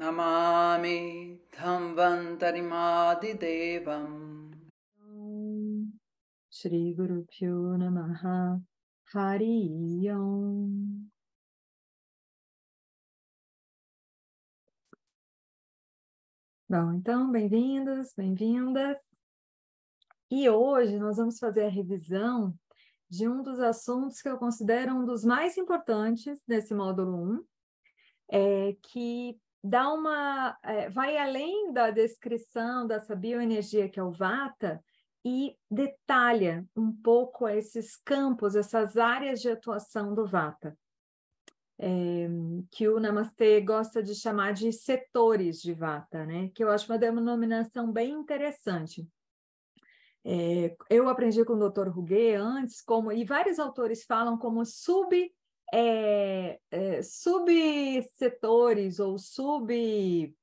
नमामि धन्वन्तरिमादिदेवम् श्रीगुरुभ्यो नमः Hari ओम् Bom, então, bem-vindos, bem-vindas. E hoje nós vamos fazer a revisão de um dos assuntos que eu considero um dos mais importantes desse módulo 1, é, que dá uma, é, vai além da descrição dessa bioenergia que é o Vata e detalha um pouco esses campos, essas áreas de atuação do Vata. É, que o Namastê gosta de chamar de setores de Vata, né? Que eu acho uma denominação bem interessante. É, eu aprendi com o Dr. Ruguet antes como e vários autores falam como sub é, é, subsetores ou sub,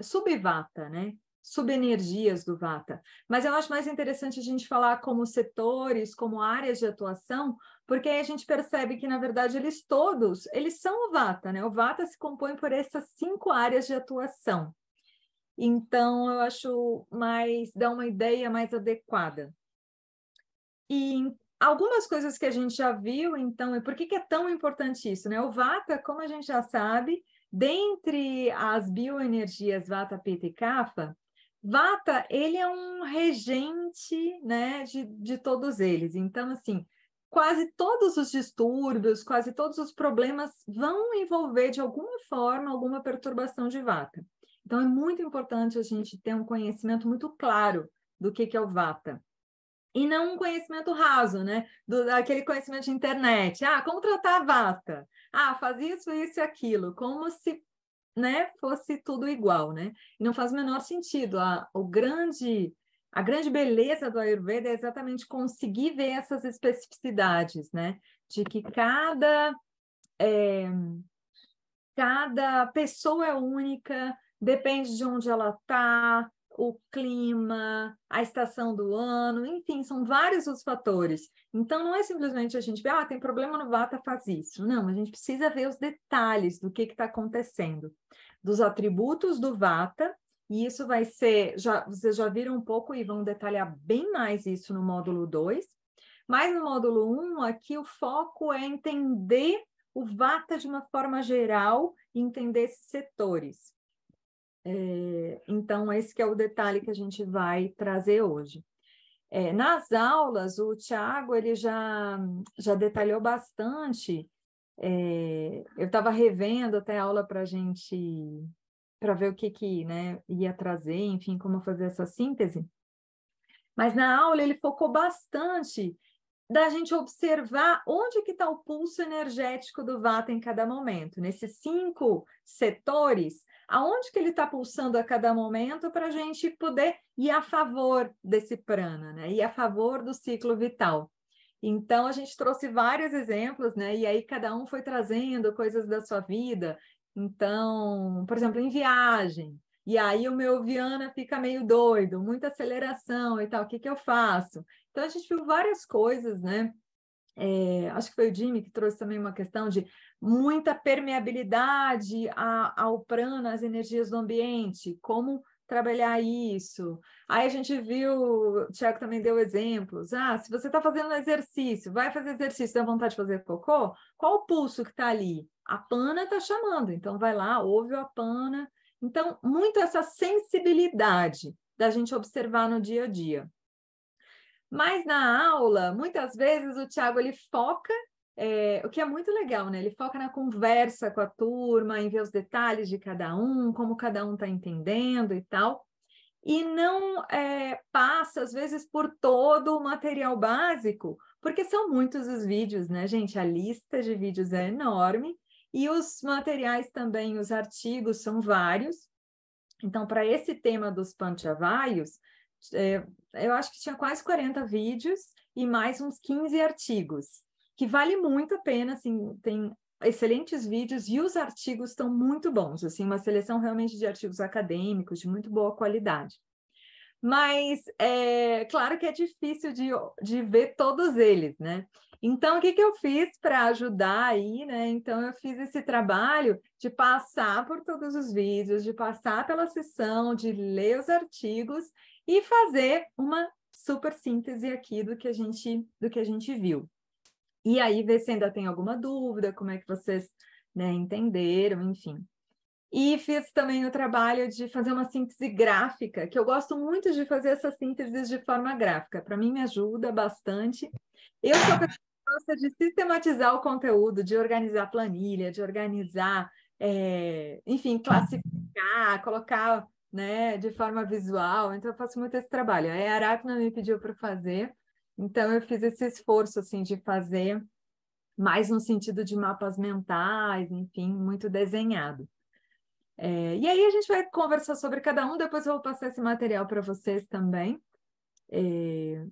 subvata, né? Subenergias do Vata. Mas eu acho mais interessante a gente falar como setores, como áreas de atuação, porque aí a gente percebe que, na verdade, eles todos, eles são o Vata, né? O Vata se compõe por essas cinco áreas de atuação. Então, eu acho mais, dá uma ideia mais adequada. E algumas coisas que a gente já viu, então, e por que, que é tão importante isso, né? O Vata, como a gente já sabe, dentre as bioenergias Vata, Pitta e Kapha, Vata, ele é um regente, né, de, de todos eles. Então, assim, quase todos os distúrbios, quase todos os problemas vão envolver, de alguma forma, alguma perturbação de Vata. Então, é muito importante a gente ter um conhecimento muito claro do que, que é o Vata e não um conhecimento raso, né? Do, daquele conhecimento de internet. Ah, como tratar a vata? Ah, faz isso, isso e aquilo. Como se né, fosse tudo igual, né? E não faz o menor sentido. A, o grande, a grande beleza do Ayurveda é exatamente conseguir ver essas especificidades, né? De que cada, é, cada pessoa é única, depende de onde ela está, o clima, a estação do ano, enfim, são vários os fatores. Então, não é simplesmente a gente ver, ah, tem problema no vata, faz isso. Não, a gente precisa ver os detalhes do que está acontecendo, dos atributos do vata, e isso vai ser, já, vocês já viram um pouco e vão detalhar bem mais isso no módulo 2. Mas no módulo 1, um, aqui o foco é entender o vata de uma forma geral e entender esses setores. É, então, esse é o detalhe que a gente vai trazer hoje. É, nas aulas, o Tiago ele já, já detalhou bastante. É, eu estava revendo até a aula para a gente para ver o que, que né, ia trazer, enfim, como fazer essa síntese. Mas na aula ele focou bastante da gente observar onde que está o pulso energético do vata em cada momento. Nesses cinco setores, aonde que ele está pulsando a cada momento para a gente poder ir a favor desse prana, né? ir a favor do ciclo vital. Então, a gente trouxe vários exemplos, né? E aí cada um foi trazendo coisas da sua vida. Então, por exemplo, em viagem. E aí o meu Viana fica meio doido, muita aceleração e tal. O que, que eu faço? Então, a gente viu várias coisas, né? É, acho que foi o Jimmy que trouxe também uma questão de muita permeabilidade a, ao prana, às energias do ambiente, como trabalhar isso. Aí a gente viu, o Tiago também deu exemplos. Ah, se você está fazendo exercício, vai fazer exercício, tem vontade de fazer cocô, qual o pulso que está ali? A pana está chamando, então vai lá, ouve a pana. Então, muito essa sensibilidade da gente observar no dia a dia. Mas na aula, muitas vezes o Tiago ele foca é, o que é muito legal, né? Ele foca na conversa com a turma, em ver os detalhes de cada um, como cada um está entendendo e tal. E não é, passa, às vezes, por todo o material básico, porque são muitos os vídeos, né, gente? A lista de vídeos é enorme e os materiais também, os artigos são vários. Então, para esse tema dos panchavaios, é, eu acho que tinha quase 40 vídeos e mais uns 15 artigos que vale muito a pena, assim, tem excelentes vídeos e os artigos estão muito bons, assim, uma seleção realmente de artigos acadêmicos de muito boa qualidade. Mas é claro que é difícil de, de ver todos eles, né? Então, o que, que eu fiz para ajudar aí, né? Então, eu fiz esse trabalho de passar por todos os vídeos, de passar pela sessão, de ler os artigos e fazer uma super síntese aqui do que a gente, do que a gente viu. E aí ver se ainda tem alguma dúvida, como é que vocês né, entenderam, enfim. E fiz também o trabalho de fazer uma síntese gráfica, que eu gosto muito de fazer essas sínteses de forma gráfica. Para mim, me ajuda bastante. Eu sou a pessoa que gosta de sistematizar o conteúdo, de organizar planilha, de organizar, é, enfim, classificar, colocar né, de forma visual. Então, eu faço muito esse trabalho. A Aracna me pediu para fazer. Então eu fiz esse esforço assim de fazer mais no sentido de mapas mentais, enfim, muito desenhado. É, e aí a gente vai conversar sobre cada um, depois eu vou passar esse material para vocês também. É,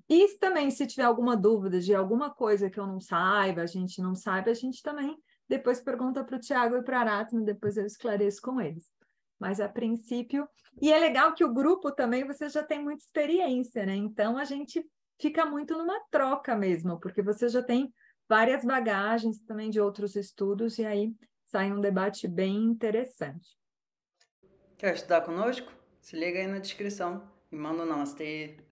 e também, se tiver alguma dúvida de alguma coisa que eu não saiba, a gente não sabe, a gente também depois pergunta para o Tiago e para a Aratna, depois eu esclareço com eles. Mas a princípio, e é legal que o grupo também você já tem muita experiência, né? Então a gente fica muito numa troca mesmo, porque você já tem várias bagagens também de outros estudos, e aí sai um debate bem interessante. Quer estudar conosco? Se liga aí na descrição e manda um namastê.